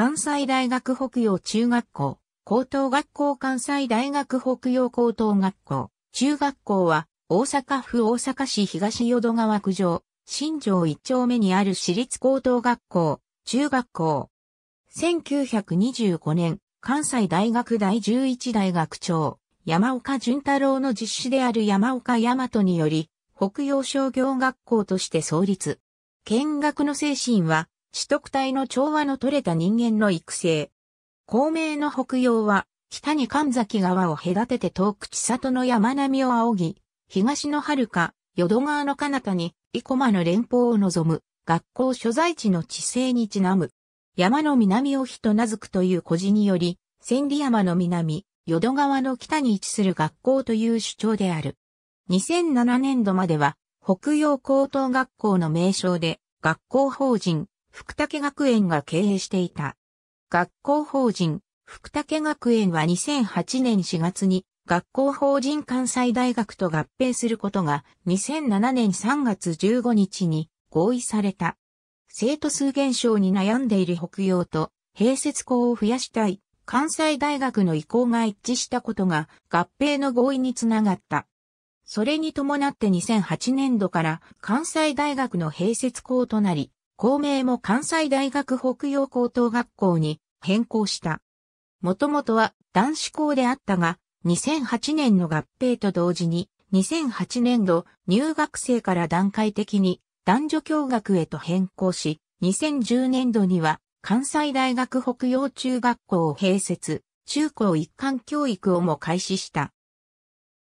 関西大学北洋中学校、高等学校関西大学北洋高等学校、中学校は、大阪府大阪市東淀川区上、新城一丁目にある私立高等学校、中学校。1925年、関西大学第11大学長、山岡淳太郎の実施である山岡大和により、北洋商業学校として創立。見学の精神は、知徳体の調和の取れた人間の育成。孔明の北洋は、北に神崎川を隔てて遠く千里の山並みを仰ぎ、東の遥か、淀川の彼方に、生駒の連邦を望む、学校所在地の地勢にちなむ。山の南を人名付くという故事により、千里山の南、淀川の北に位置する学校という主張である。2007年度までは、北洋高等学校の名称で、学校法人、福武学園が経営していた。学校法人、福武学園は2008年4月に学校法人関西大学と合併することが2007年3月15日に合意された。生徒数減少に悩んでいる北洋と併設校を増やしたい関西大学の意向が一致したことが合併の合意につながった。それに伴って2008年度から関西大学の併設校となり、校名も関西大学北洋高等学校に変更した。もともとは男子校であったが、2008年の合併と同時に、2008年度入学生から段階的に男女共学へと変更し、2010年度には関西大学北洋中学校を併設、中高一貫教育をも開始した。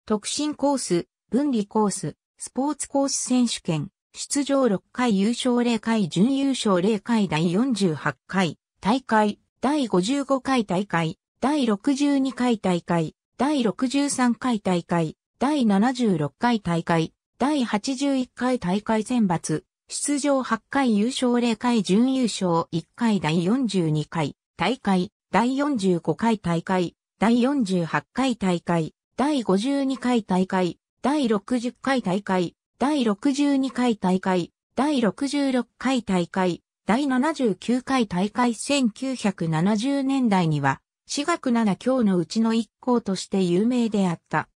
特進コース、分離コース、スポーツコース選手権、出場6回優勝0回準優勝0回第48回大会、第55回大会、第62回大会、第63回大会、第76回大会、第81回大会選抜、出場8回優勝0回準優勝1回第42回大会、第45回大会、第48回大会、第52回大会、第60回大会、第62回大会、第66回大会、第79回大会1970年代には、私学7教のうちの一校として有名であった。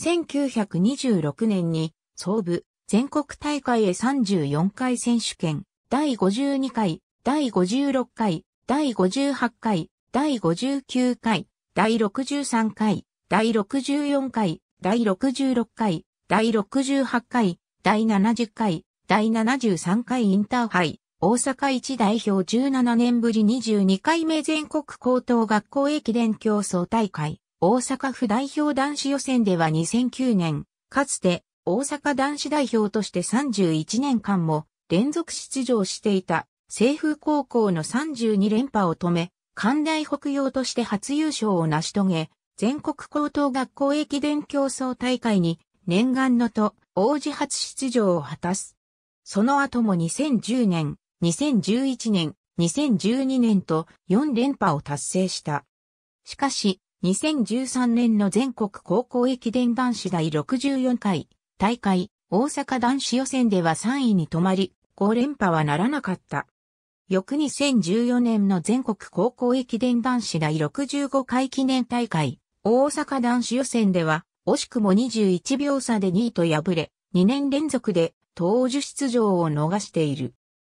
1926年に、総部、全国大会へ34回選手権、第52回、第56回、第58回、第59回、第63回、第64回、第66回、第68回、第70回、第73回インターハイ、大阪一代表17年ぶり22回目全国高等学校駅伝競争大会、大阪府代表男子予選では2009年、かつて大阪男子代表として31年間も連続出場していた清風高校の32連覇を止め、関大北洋として初優勝を成し遂げ、全国高等学校駅伝競争大会に念願のと王子初出場を果たす。その後も2010年、2011年、2012年と4連覇を達成した。しかし、2013年の全国高校駅伝男子第64回大会大阪男子予選では3位に止まり、5連覇はならなかった。翌2014年の全国高校駅伝男子第65回記念大会大阪男子予選では惜しくも21秒差で2位と敗れ、2年連続で当受出場を逃している。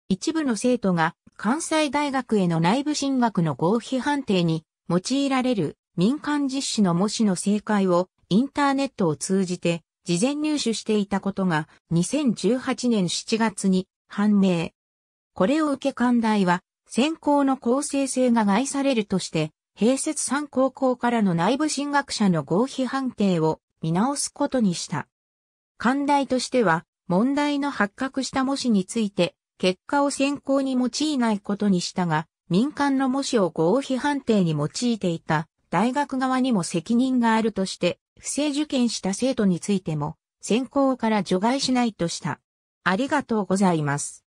一部の生徒が関西大学への内部進学の合否判定に用いられる民間実施の模試の正解をインターネットを通じて事前入手していたことが2018年7月に判明。これを受け寛大は選考の公正性が害されるとして併設3高校からの内部進学者の合否判定を見直すことにした。寛大としては、問題の発覚した模試について、結果を選考に用いないことにしたが、民間の模試を合否判定に用いていた大学側にも責任があるとして、不正受験した生徒についても、選考から除外しないとした。ありがとうございます。